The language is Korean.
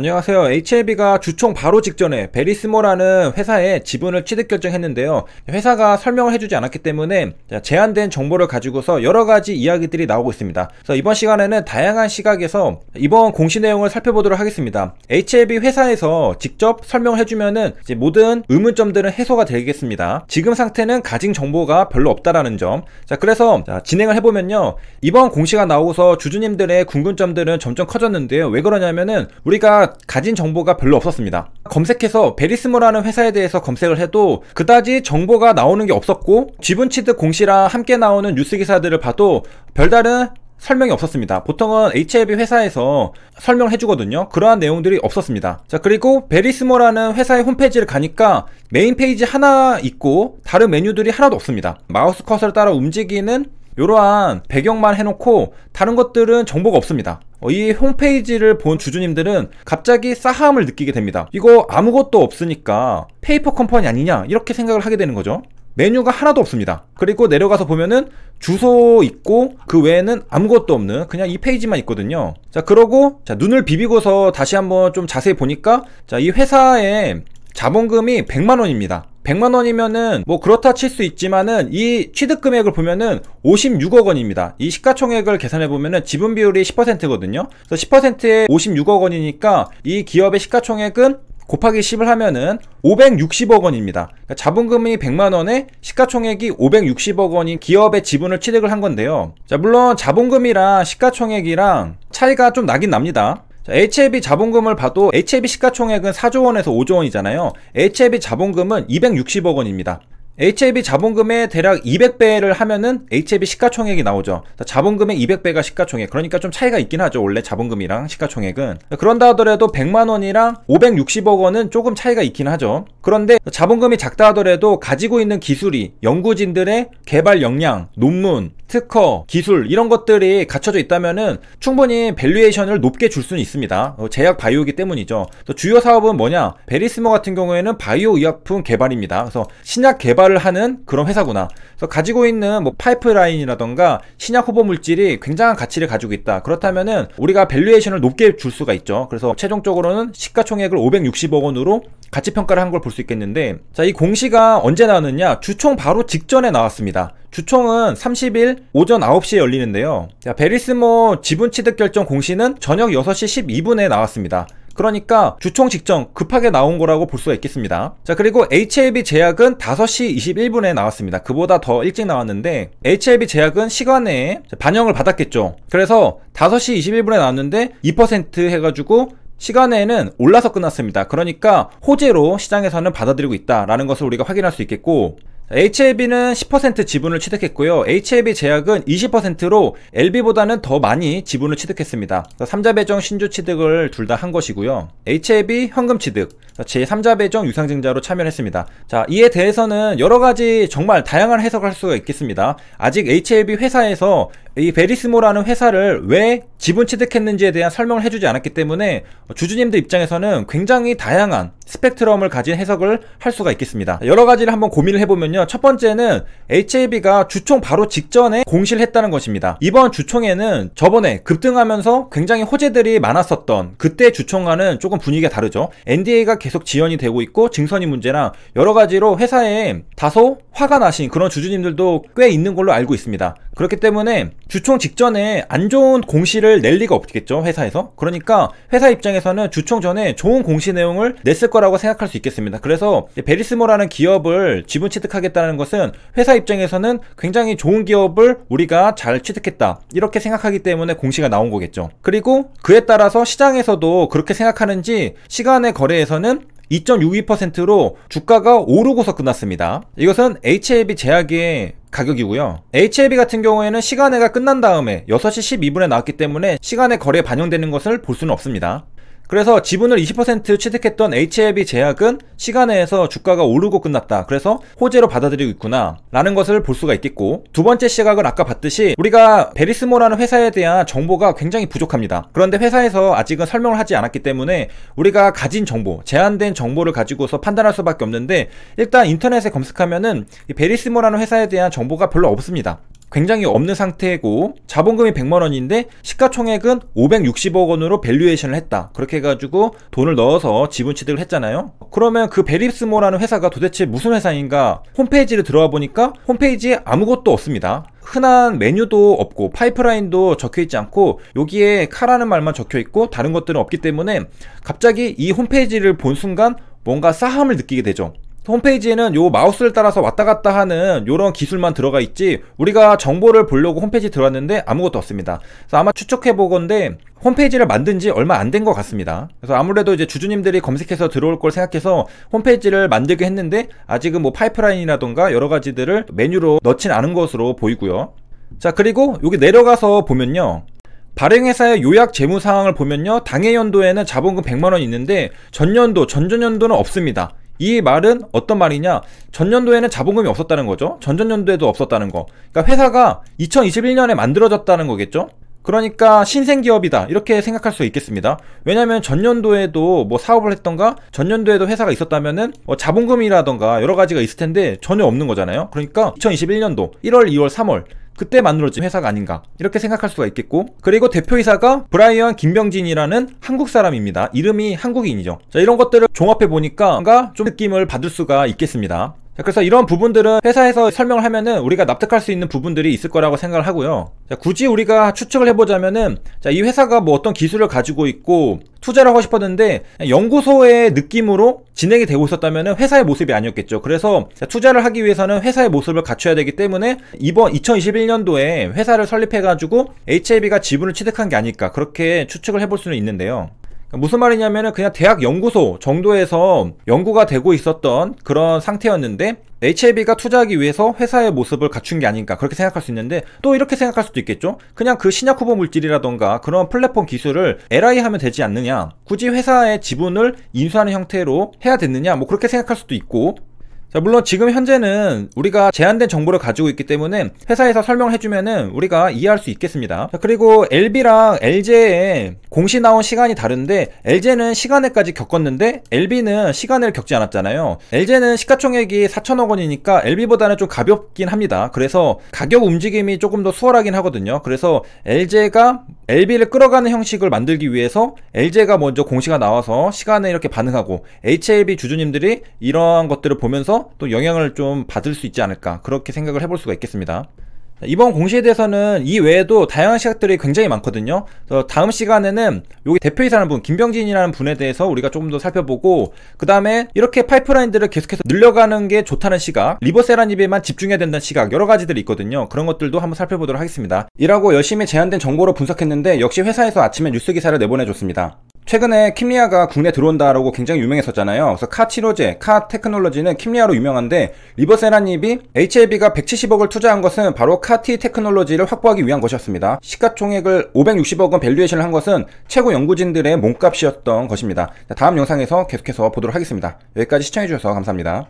안녕하세요. HLB가 주총 바로 직전에 베리스모라는 회사에 지분을 취득 결정했는데요. 회사가 설명을 해주지 않았기 때문에 제한된 정보를 가지고서 여러 가지 이야기들이 나오고 있습니다. 그래서 이번 시간에는 다양한 시각에서 이번 공시 내용을 살펴보도록 하겠습니다. HLB 회사에서 직접 설명을 해주면은 모든 의문점들은 해소가 되겠습니다. 지금 상태는 가진 정보가 별로 없다라는 점. 자, 그래서 자, 진행을 해보면요. 이번 공시가 나오고서 주주님들의 궁금점들은 점점 커졌는데요. 왜 그러냐면은 우리가 가진 정보가 별로 없었습니다. 검색해서 베리스모라는 회사에 대해서 검색을 해도 그다지 정보가 나오는 게 없었고 지분치드 공시랑 함께 나오는 뉴스 기사들을 봐도 별다른 설명이 없었습니다. 보통은 HLB 회사에서 설명 해주거든요. 그러한 내용들이 없었습니다. 자, 그리고 베리스모라는 회사의 홈페이지를 가니까 메인 페이지 하나 있고 다른 메뉴들이 하나도 없습니다. 마우스 컷을 따라 움직이는 이러한 배경만 해놓고 다른 것들은 정보가 없습니다. 어, 이 홈페이지를 본 주주님들은 갑자기 싸함을 느끼게 됩니다. 이거 아무것도 없으니까 페이퍼 컴퍼니 아니냐 이렇게 생각을 하게 되는 거죠. 메뉴가 하나도 없습니다. 그리고 내려가서 보면은 주소 있고 그 외에는 아무것도 없는 그냥 이 페이지만 있거든요. 자 그러고 자 눈을 비비고서 다시 한번 좀 자세히 보니까 자 이 회사의 자본금이 100만 원입니다. 100만 원이면은 뭐 그렇다 칠 수 있지만은 이 취득 금액을 보면은 56억 원입니다. 이 시가총액을 계산해 보면은 지분 비율이 10%거든요. 그래서 10%에 56억 원이니까 이 기업의 시가총액은 곱하기 10을 하면은 560억 원입니다. 그러니까 자본금이 100만 원에 시가총액이 560억 원인 기업의 지분을 취득을 한 건데요. 자, 물론 자본금이랑 시가총액이랑 차이가 좀 나긴 납니다. 자, HLB 자본금을 봐도 HLB 시가총액은 4조 원에서 5조 원이잖아요. HLB 자본금은 260억 원입니다. HLB 자본금의 대략 200배를 하면은 HLB 시가총액이 나오죠. 자본금의 200배가 시가총액. 그러니까 좀 차이가 있긴 하죠. 원래 자본금이랑 시가총액은. 그런다 하더라도 100만 원이랑 560억 원은 조금 차이가 있긴 하죠. 그런데 자본금이 작다 하더라도 가지고 있는 기술이 연구진들의 개발 역량, 논문, 특허, 기술 이런 것들이 갖춰져 있다면은 충분히 밸류에이션을 높게 줄 수는 있습니다. 어, 제약 바이오기 때문이죠. 주요 사업은 뭐냐? 베리스모 같은 경우에는 바이오 의약품 개발입니다. 그래서 신약 개발을 하는 그런 회사구나. 그래서 가지고 있는 뭐 파이프라인이라던가 신약 후보 물질이 굉장한 가치를 가지고 있다. 그렇다면은 우리가 밸류에이션을 높게 줄 수가 있죠. 그래서 최종적으로는 시가총액을 560억 원으로 가치 평가를 한 걸 볼 수 있겠는데 자, 이 공시가 언제 나왔느냐? 주총 바로 직전에 나왔습니다. 주총은 30일 오전 9시에 열리는데요. 자, 베리스모 지분 취득 결정 공시는 저녁 6시 12분에 나왔습니다. 그러니까 주총 직전 급하게 나온 거라고 볼 수가 있겠습니다. 자 그리고 HLB 제약은 5시 21분에 나왔습니다. 그보다 더 일찍 나왔는데 HLB 제약은 시간에 반영을 받았겠죠. 그래서 5시 21분에 나왔는데 2% 해가지고 시간에는 올라서 끝났습니다. 그러니까 호재로 시장에서는 받아들이고 있다라는 것을 우리가 확인할 수 있겠고 HLB는 10% 지분을 취득했고요. HLB 제약은 20%로 LB보다는 더 많이 지분을 취득했습니다. 3자 배정 신주 취득을 둘 다 한 것이고요. HLB 현금 취득, 제3자 배정 유상증자로 참여했습니다. 자, 이에 대해서는 여러 가지 정말 다양한 해석을 할 수가 있겠습니다. 아직 HLB 회사에서 이 베리스모라는 회사를 왜 지분 취득했는지에 대한 설명을 해주지 않았기 때문에 주주님들 입장에서는 굉장히 다양한 스펙트럼을 가진 해석을 할 수가 있겠습니다. 여러 가지를 한번 고민을 해보면요. 첫 번째는 HAB가 주총 바로 직전에 공시를 했다는 것입니다. 이번 주총에는 저번에 급등하면서 굉장히 호재들이 많았었던 그때 주총과는 조금 분위기가 다르죠. NDA가 계속 지연이 되고 있고 증선이 문제라 여러 가지로 회사에 다소 화가 나신 그런 주주님들도 꽤 있는 걸로 알고 있습니다. 그렇기 때문에 주총 직전에 안 좋은 공시를 낼 리가 없겠죠 회사에서 그러니까 회사 입장에서는 주총 전에 좋은 공시 내용을 냈을 거라고 생각할 수 있겠습니다 그래서 베리스모라는 기업을 지분 취득하겠다는 것은 회사 입장에서는 굉장히 좋은 기업을 우리가 잘 취득했다 이렇게 생각하기 때문에 공시가 나온 거겠죠 그리고 그에 따라서 시장에서도 그렇게 생각하는지 시간의 거래에서는 2.62%로 주가가 오르고서 끝났습니다. 이것은 HLB 제약의 가격이고요. HLB 같은 경우에는 시간회가 끝난 다음에 6시 12분에 나왔기 때문에 시간의 거래에 반영되는 것을 볼 수는 없습니다. 그래서 지분을 20% 취득했던 HLB 제약은 시간 내에서 주가가 오르고 끝났다. 그래서 호재로 받아들이고 있구나. 라는 것을 볼 수가 있겠고 두 번째 시각은 아까 봤듯이 우리가 베리스모라는 회사에 대한 정보가 굉장히 부족합니다. 그런데 회사에서 아직은 설명을 하지 않았기 때문에 우리가 가진 정보, 제한된 정보를 가지고서 판단할 수밖에 없는데 일단 인터넷에 검색하면은 베리스모라는 회사에 대한 정보가 별로 없습니다. 굉장히 없는 상태고 자본금이 100만 원인데 시가총액은 560억 원으로 밸류에이션을 했다. 그렇게 해가지고 돈을 넣어서 지분 취득을 했잖아요. 그러면 그 베립스모라는 회사가 도대체 무슨 회사인가 홈페이지를 들어와 보니까 홈페이지에 아무것도 없습니다. 흔한 메뉴도 없고 파이프라인도 적혀있지 않고 여기에 카라는 말만 적혀있고 다른 것들은 없기 때문에 갑자기 이 홈페이지를 본 순간 뭔가 싸함을 느끼게 되죠. 홈페이지에는 요 마우스를 따라서 왔다 갔다 하는 요런 기술만 들어가 있지 우리가 정보를 보려고 홈페이지 들어왔는데 아무것도 없습니다 그래서 아마 추측해 보건데 홈페이지를 만든 지 얼마 안 된 것 같습니다 그래서 아무래도 이제 주주님들이 검색해서 들어올 걸 생각해서 홈페이지를 만들게 했는데 아직은 뭐 파이프라인이라던가 여러 가지들을 메뉴로 넣진 않은 것으로 보이고요 자 그리고 여기 내려가서 보면요 발행회사의 요약 재무 상황을 보면요 당해 연도에는 자본금 100만원 있는데 전년도 전전년도는 없습니다 이 말은 어떤 말이냐? 전년도에는 자본금이 없었다는 거죠. 전전년도에도 없었다는 거. 그러니까 회사가 2021년에 만들어졌다는 거겠죠. 그러니까 신생기업이다 이렇게 생각할 수 있겠습니다 왜냐하면 전년도에도 뭐 사업을 했던가 전년도에도 회사가 있었다면은 뭐 자본금이라던가 여러 가지가 있을 텐데 전혀 없는 거잖아요 그러니까 2021년도 1월 2월 3월 그때 만들어진 회사가 아닌가 이렇게 생각할 수가 있겠고 그리고 대표이사가 브라이언 김병진이라는 한국 사람입니다 이름이 한국인이죠 자 이런 것들을 종합해 보니까 좀 느낌을 받을 수가 있겠습니다 그래서 이런 부분들은 회사에서 설명을 하면은 우리가 납득할 수 있는 부분들이 있을 거라고 생각을 하고요. 자, 굳이 우리가 추측을 해보자면은 자, 이 회사가 뭐 어떤 기술을 가지고 있고 투자를 하고 싶었는데 연구소의 느낌으로 진행이 되고 있었다면 회사의 모습이 아니었겠죠. 그래서 투자를 하기 위해서는 회사의 모습을 갖춰야 되기 때문에 이번 2021년도에 회사를 설립해가지고 HIB가 지분을 취득한 게 아닐까 그렇게 추측을 해볼 수는 있는데요. 그러니까 무슨 말이냐면은 그냥 대학 연구소 정도에서 연구가 되고 있었던 그런 상태였는데 h i b 가 투자하기 위해서 회사의 모습을 갖춘 게 아닌가 그렇게 생각할 수 있는데 또 이렇게 생각할 수도 있겠죠 그냥 그 신약 후보 물질이라던가 그런 플랫폼 기술을 LI 하면 되지 않느냐 굳이 회사의 지분을 인수하는 형태로 해야 됐느냐 뭐 그렇게 생각할 수도 있고 자, 물론 지금 현재는 우리가 제한된 정보를 가지고 있기 때문에 회사에서 설명을 해주면은 우리가 이해할 수 있겠습니다. 자, 그리고 LB랑 LJ의 공시 나온 시간이 다른데 LJ는 시간에까지 겪었는데 LB는 시간을 겪지 않았잖아요. LJ는 시가총액이 4천억 원이니까 LB보다는 좀 가볍긴 합니다. 그래서 가격 움직임이 조금 더 수월하긴 하거든요. 그래서 LJ가 LB를 끌어가는 형식을 만들기 위해서 LJ가 먼저 공시가 나와서 시간에 이렇게 반응하고 HLB 주주님들이 이러한 것들을 보면서 또 영향을 좀 받을 수 있지 않을까 그렇게 생각을 해볼 수가 있겠습니다. 이번 공시에 대해서는 이 외에도 다양한 시각들이 굉장히 많거든요. 그래서 다음 시간에는 여기 대표이사라는 분, 김병진이라는 분에 대해서 우리가 조금 더 살펴보고 그 다음에 이렇게 파이프라인들을 계속해서 늘려가는 게 좋다는 시각, 리버세라닙에만 집중해야 된다는 시각 여러 가지들이 있거든요. 그런 것들도 한번 살펴보도록 하겠습니다. 이라고 열심히 제한된 정보로 분석했는데 역시 회사에서 아침에 뉴스 기사를 내보내줬습니다. 최근에 킴리아가 국내 들어온다라고 굉장히 유명했었잖아요. 그래서 카 치료제, 카 테크놀로지는 킴리아로 유명한데 리버세라닙이 h a b 가 170억을 투자한 것은 바로 카티 테크놀로지를 확보하기 위한 것이었습니다. 시가총액을 560억 원 밸류에이션을 한 것은 최고 연구진들의 몸값이었던 것입니다. 다음 영상에서 계속해서 보도록 하겠습니다. 여기까지 시청해주셔서 감사합니다.